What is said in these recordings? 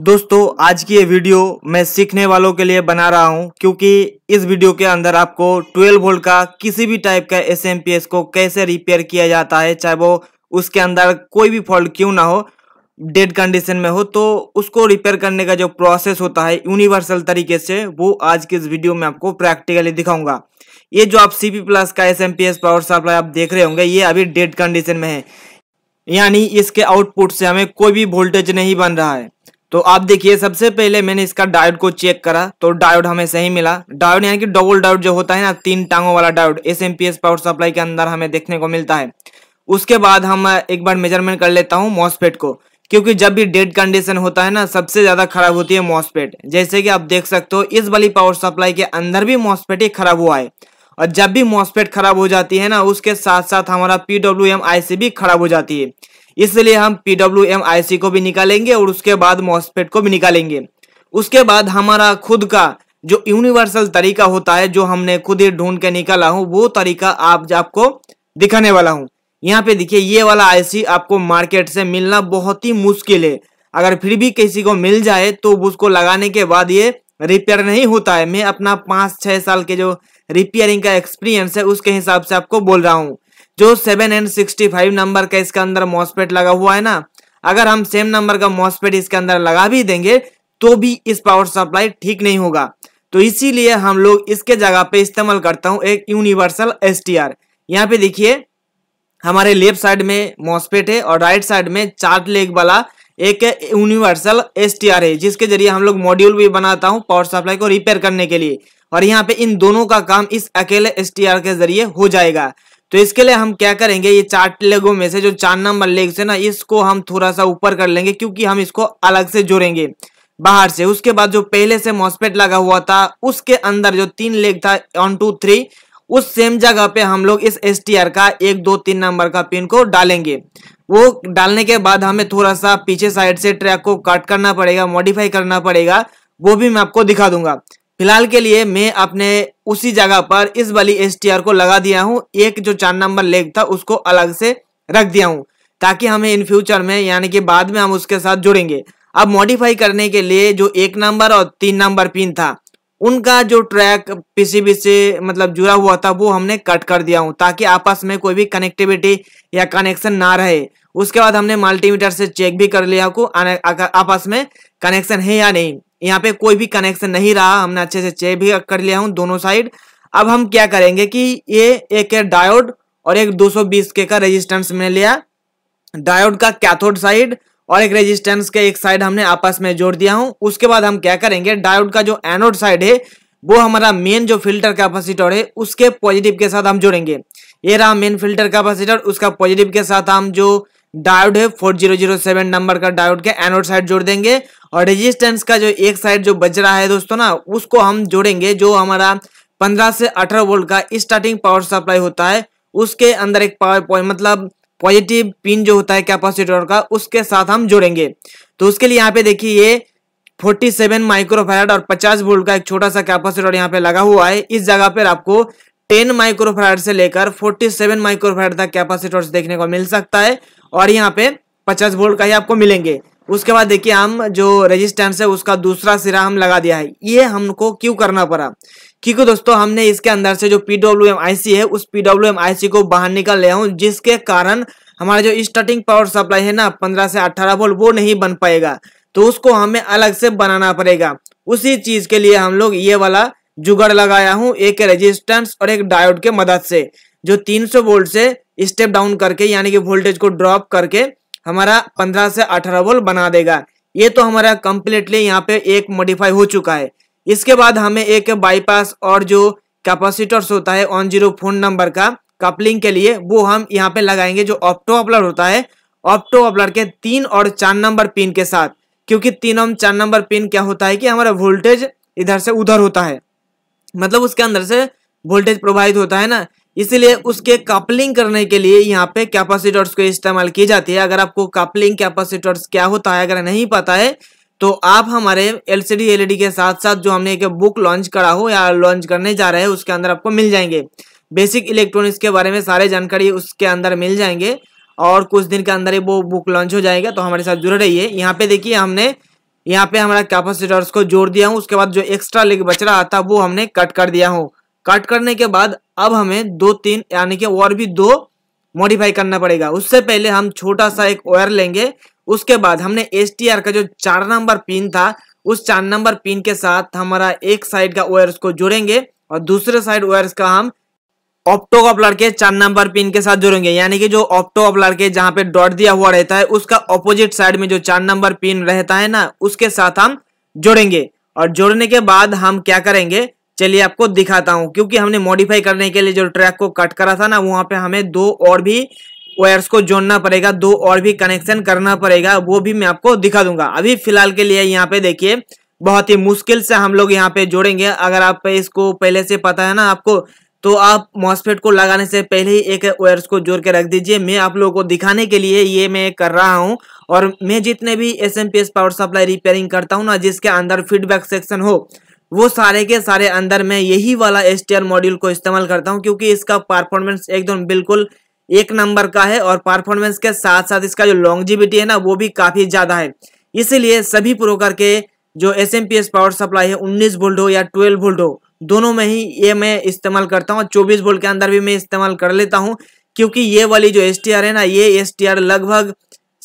दोस्तों आज की ये वीडियो मैं सीखने वालों के लिए बना रहा हूं क्योंकि इस वीडियो के अंदर आपको 12 वोल्ट का किसी भी टाइप का एस को कैसे रिपेयर किया जाता है चाहे वो उसके अंदर कोई भी फॉल्ट क्यों ना हो डेड कंडीशन में हो तो उसको रिपेयर करने का जो प्रोसेस होता है यूनिवर्सल तरीके से वो आज की इस वीडियो में आपको प्रैक्टिकली दिखाऊंगा ये जो आप सी पी प्लस का S M P S power supply आप देख रहे होंगे ये अभी डेड कंडीशन में है यानी इसके आउटपुट से हमें कोई भी वोल्टेज नहीं बन रहा है तो आप देखिए सबसे पहले मैंने इसका डायोड को चेक करा तो डायोड हमें सही मिला डायोड यानी कि डबल डायोड जो होता है ना तीन टांगों वाला डायोड एस पावर सप्लाई के अंदर हमें देखने को मिलता है उसके बाद हम एक बार मेजरमेंट कर लेता हूँ मॉसपेट को क्योंकि जब भी डेड कंडीशन होता है ना सबसे ज़्यादा खराब होती है मॉसपेट जैसे कि आप देख सकते हो इस वाली पावर सप्लाई के अंदर भी मॉसपेट ही खराब हुआ है और जब भी मॉसपेट खराब हो जाती है ना उसके साथ साथ हमारा P W M I C भी खराब हो जाती है इसलिए हम P W M I C को भी निकालेंगे और उसके बाद मॉसपेट को भी निकालेंगे उसके बाद हमारा खुद का जो यूनिवर्सल तरीका होता है जो हमने खुद ही ढूंढ के निकाला हूँ वो तरीका आप आपको दिखाने वाला हूँ यहाँ पे देखिए ये वाला आईसी आपको मार्केट से मिलना बहुत ही मुश्किल है अगर फिर भी किसी को मिल जाए तो उसको लगाने के बाद ये रिपेयर नहीं होता है मैं अपना पाँच छः साल के जो रिपेयरिंग का एक्सपीरियंस है उसके हिसाब से आपको बोल रहा हूँ जो seven and sixty five number का इसके अंदर मॉसपेट लगा हुआ है ना अगर हम सेम नंबर का मॉसपेट इसके अंदर लगा भी देंगे तो भी इस पावर सप्लाई ठीक नहीं होगा तो इसीलिए हम लोग इसके जगह पे इस्तेमाल करता हूँ एक यूनिवर्सल एस टी आर यहाँ पे देखिए हमारे लेफ्ट साइड में मॉसपेट है और राइट साइड में चार्ट लेग वाला एक यूनिवर्सल एस टी आर है जिसके जरिए हम लोग मॉड्यूल भी बनाता हूँ पावर सप्लाई को रिपेयर करने के लिए और यहाँ पे इन दोनों का काम इस अकेले एस टी आर के जरिए हो जाएगा तो इसके लिए हम क्या करेंगे ये चार लेगों में से जो चार नंबर लेग से ना इसको हम थोड़ा सा ऊपर कर लेंगे क्योंकि हम इसको अलग से जोड़ेंगे बाहर से उसके बाद जो पहले से मॉस्पेट लगा हुआ था उसके अंदर जो तीन लेग था वन टू थ्री उस सेम जगह पे हम लोग इस एस का एक दो तीन नंबर का पिन को डालेंगे वो डालने के बाद हमें थोड़ा सा पीछे साइड से ट्रैक को कट करना पड़ेगा मॉडिफाई करना पड़ेगा वो भी मैं आपको दिखा दूंगा फिलहाल के लिए मैं अपने उसी जगह पर इस वाली एस को लगा दिया हूँ एक जो चार नंबर लेग था उसको अलग से रख दिया हूँ ताकि हमें इन फ्यूचर में यानी कि बाद में हम उसके साथ जुड़ेंगे अब मॉडिफाई करने के लिए जो एक नंबर और तीन नंबर पिन था उनका जो ट्रैक पीसीबी से मतलब जुड़ा हुआ था वो हमने कट कर दिया हूँ ताकि आपस में कोई भी कनेक्टिविटी या कनेक्शन ना रहे उसके बाद हमने मल्टीमीटर से चेक भी कर लिया को आपस में कनेक्शन है या नहीं यहाँ पे कोई भी कनेक्शन नहीं रहा हमने अच्छे से चेक भी कर लिया हूँ दोनों साइड अब हम क्या करेंगे कि ये एक है डायोड और एक 220 के का रेजिस्टेंस मैंने लिया डायोड का कैथोड साइड और एक रेजिस्टेंस के एक साइड हमने आपस में जोड़ दिया हूँ उसके बाद हम क्या करेंगे डायोड का जो एनोड साइड है वो हमारा मेन जो फिल्टर कैपेसिटर है उसके पॉजिटिव के साथ हम जोड़ेंगे ये रहा मेन फिल्टर कैपेसिटर उसका पॉजिटिव के साथ हम जो डायोड है four zero zero seven number का डायोड के एनोड साइड जोड़ देंगे और रेजिस्टेंस का जो एक साइड जो बज रहा है दोस्तों ना उसको हम जोड़ेंगे जो हमारा पंद्रह से अठारह वोल्ट का स्टार्टिंग पावर सप्लाई होता है उसके अंदर एक पावर पॉइंट मतलब पॉजिटिव पिन जो होता है कैपेसिटर का उसके साथ हम जोड़ेंगे तो उसके लिए यहाँ पे देखिए ये 47 माइक्रोफेराड और 50 वोल्ट का एक छोटा सा कैपेसिटर यहाँ पे लगा हुआ है इस जगह पर आपको 10 माइक्रोफेराड से लेकर 47 माइक्रोफेराड तक कैपेसिटर्स देखने को मिल सकता है और यहाँ पे 50 वोल्ट का ही आपको मिलेंगे उसके बाद देखिए हम जो रेजिस्टेंस है उसका दूसरा सिरा हम लगा दिया है ये हमको क्यों करना पड़ा क्योंकि दोस्तों हमने इसके अंदर से जो पीडब्ल्यू एम आई सी है उस P W M I C को बाहर निकाल लिया हूँ जिसके कारण हमारा जो स्टार्टिंग पावर सप्लाई है ना पंद्रह से अट्ठारह वोल्ट वो नहीं बन पाएगा तो उसको हमें अलग से बनाना पड़ेगा उसी चीज के लिए हम लोग ये वाला जुगाड़ लगाया हूँ एक रेजिस्टेंस और एक डायोड के मदद से जो 300 वोल्ट से स्टेप डाउन करके यानी कि वोल्टेज को ड्रॉप करके हमारा पंद्रह से अठारह वोल्ट बना देगा ये तो हमारा कम्प्लीटली यहाँ पे एक मॉडिफाई हो चुका है इसके बाद हमें एक बाईपास और जो कैपेसिटर्स होता है ऑन जीरो फोन नंबर का कपलिंग के लिए वो हम यहाँ पे लगाएंगे जो ऑप्टो अपलर होता है ऑप्टो अपलर के तीन और चार नंबर पिन के साथ क्योंकि तीन और चार नंबर पिन क्या होता है कि हमारा वोल्टेज इधर से उधर होता है मतलब उसके अंदर से वोल्टेज प्रोवाइड होता है ना इसलिए उसके कपलिंग करने के लिए यहाँ पे कैपेसिटर्स को इस्तेमाल की जाती है अगर आपको कपलिंग कैपेसिटर्स क्या होता है अगर नहीं पता है तो आप हमारे एलसीडी एलईडी e के साथ साथ जो हमने एक बुक लॉन्च करा हो या लॉन्च करने जा रहे हैं उसके अंदर आपको मिल जाएंगे बेसिक इलेक्ट्रॉनिक्स के बारे में सारे जानकारी उसके अंदर मिल जाएंगे और कुछ दिन के अंदर ही वो बुक लॉन्च हो जाएगा तो हमारे साथ जुड़े रहिए यहाँ पे देखिए हमने यहाँ पे हमारा कैपेसिटर्स को जोड़ दिया हूँ उसके बाद जो एक्स्ट्रा लेग बच रहा था वो हमने कट कर दिया हूँ कट करने के बाद अब हमें दो तीन यानी कि और भी दो मॉडिफाई करना पड़ेगा उससे पहले हम छोटा सा एक वायर लेंगे उसके बाद हमने एस का जो चार नंबर पिन था उस चार नंबर पिन के साथ हमारा एक साइड का वायर्स उसको जोड़ेंगे और दूसरे साइड वायर्स का हम ऑप्टो ऑफ के चार नंबर पिन के साथ जोड़ेंगे यानी कि जो ऑप्टो ऑफ के जहाँ पे डॉट दिया हुआ रहता है उसका ऑपोजिट साइड में जो चार नंबर पिन रहता है ना उसके साथ हम जोड़ेंगे और जोड़ने के बाद हम क्या करेंगे चलिए आपको दिखाता हूँ क्योंकि हमने मॉडिफाई करने के लिए जो ट्रैक को कट करा था ना वहाँ पे हमें दो और भी वायर्स को जोड़ना पड़ेगा दो और भी कनेक्शन करना पड़ेगा वो भी मैं आपको दिखा दूंगा अभी फिलहाल के लिए यहाँ पे देखिए बहुत ही मुश्किल से हम लोग यहाँ पे जोड़ेंगे अगर आप इसको पहले से पता है ना आपको तो आप मॉसफेट को लगाने से पहले ही एक वायर्स को जोड़ के रख दीजिए मैं आप लोगों को दिखाने के लिए ये मैं कर रहा हूँ और मैं जितने भी एस पावर सप्लाई रिपेयरिंग करता हूँ ना जिसके अंदर फीडबैक सेक्शन हो वो सारे के सारे अंदर मैं यही वाला एस मॉड्यूल को इस्तेमाल करता हूँ क्योंकि इसका परफॉर्मेंस एकदम बिल्कुल एक नंबर का है और परफॉर्मेंस के साथ साथ इसका जो लॉन्गजिविटी है ना वो भी काफ़ी ज़्यादा है इसीलिए सभी प्रोकर के जो S M P S power supply है उन्नीस वोल्ट हो या ट्वेल्व वोल्ट हो दोनों में ही ये मैं इस्तेमाल करता हूँ चौबीस वोल्ट के अंदर भी मैं इस्तेमाल कर लेता हूँ क्योंकि ये वाली जो एस टी आर है ना ये एस टी आर लगभग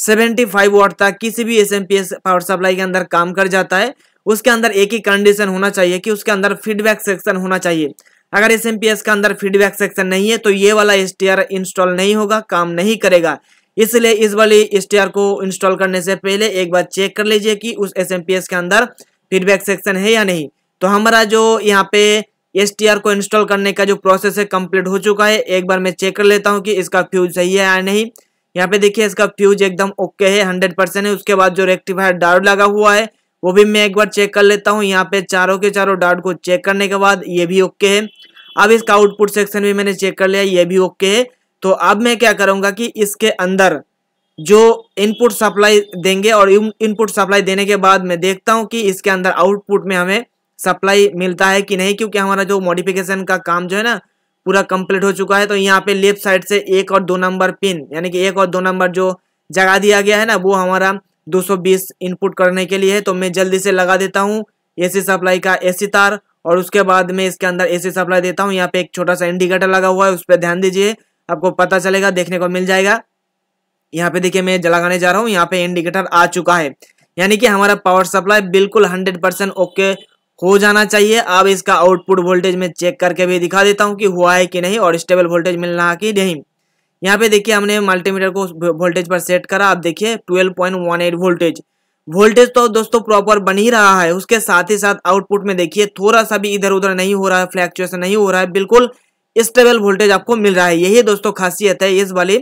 सेवेंटी फाइव वाट तक किसी भी S M P S power supply के अंदर काम कर जाता है उसके अंदर एक ही कंडीशन होना चाहिए कि उसके अंदर फीडबैक सेक्शन होना चाहिए अगर एस के अंदर फीडबैक सेक्शन नहीं है तो ये वाला एस इंस्टॉल नहीं होगा काम नहीं करेगा इसलिए इस वाली एस को इंस्टॉल करने से पहले एक बार चेक कर लीजिए कि उस एस के अंदर फीडबैक सेक्शन है या नहीं तो हमारा जो यहाँ पे एस को इंस्टॉल करने का जो प्रोसेस है कम्प्लीट हो चुका है एक बार मैं चेक कर लेता हूँ कि इसका फ्यूज सही है या नहीं यहाँ पे देखिए इसका फ्यूज एकदम ओके है हंड्रेड परसेंट है उसके बाद जो रेक्टिफायर डायोड लगा हुआ है वो भी मैं एक बार चेक कर लेता हूँ यहाँ पे चारों के चारों डॉट को चेक करने के बाद ये भी ओके है अब इसका आउटपुट सेक्शन भी मैंने चेक कर लिया ये भी ओके है तो अब मैं क्या करूँगा कि इसके अंदर जो इनपुट सप्लाई देंगे और इनपुट सप्लाई देने के बाद मैं देखता हूँ कि इसके अंदर आउटपुट में हमें सप्लाई मिलता है कि नहीं क्योंकि हमारा जो मॉडिफिकेशन का काम जो है ना पूरा कंप्लीट हो चुका है तो यहाँ पे लेफ्ट साइड से एक और दो नंबर पिन यानी कि एक और दो नंबर जो जगा दिया गया है ना वो हमारा 220 इनपुट करने के लिए है तो मैं जल्दी से लगा देता हूँ एसी सप्लाई का एसी तार और उसके बाद मैं इसके अंदर एसी सप्लाई देता हूँ यहाँ पे एक छोटा सा इंडिकेटर लगा हुआ है उस पर ध्यान दीजिए आपको पता चलेगा देखने को मिल जाएगा यहाँ पे देखिए मैं लगाने जा रहा हूँ यहाँ पे इंडिकेटर आ चुका है यानी कि हमारा पावर सप्लाई बिल्कुल हंड्रेड परसेंट ओके हो जाना चाहिए अब इसका आउटपुट वोल्टेज में चेक करके भी दिखा देता हूँ कि हुआ है कि नहीं और स्टेबल वोल्टेज मिलना कि नहीं यहाँ पे देखिए हमने मल्टीमीटर को वोल्टेज पर सेट करा आप देखिए 12.18 वोल्टेज वोल्टेज तो दोस्तों प्रॉपर बन ही रहा है उसके साथ ही साथ आउटपुट में देखिए थोड़ा सा भी इधर उधर नहीं हो रहा है फ्लैक्चुएसन नहीं हो रहा है बिल्कुल स्टेबल वोल्टेज आपको मिल रहा है यही दोस्तों खासियत है इस वाले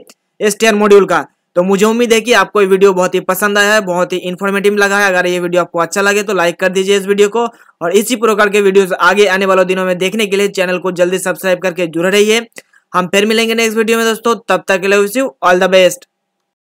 एस मॉड्यूल का तो मुझे उम्मीद है कि आपको ये वीडियो बहुत ही पसंद आया है बहुत ही इन्फॉर्मेटिव लगा है अगर ये वीडियो आपको अच्छा लगे तो लाइक कर दीजिए इस वीडियो को और इसी प्रकार के वीडियोस आगे आने वाले दिनों में देखने के लिए चैनल को जल्दी सब्सक्राइब करके जुड़े रहिए हम फिर मिलेंगे नेक्स्ट वीडियो में दोस्तों तब तक के लिए ऑल द बेस्ट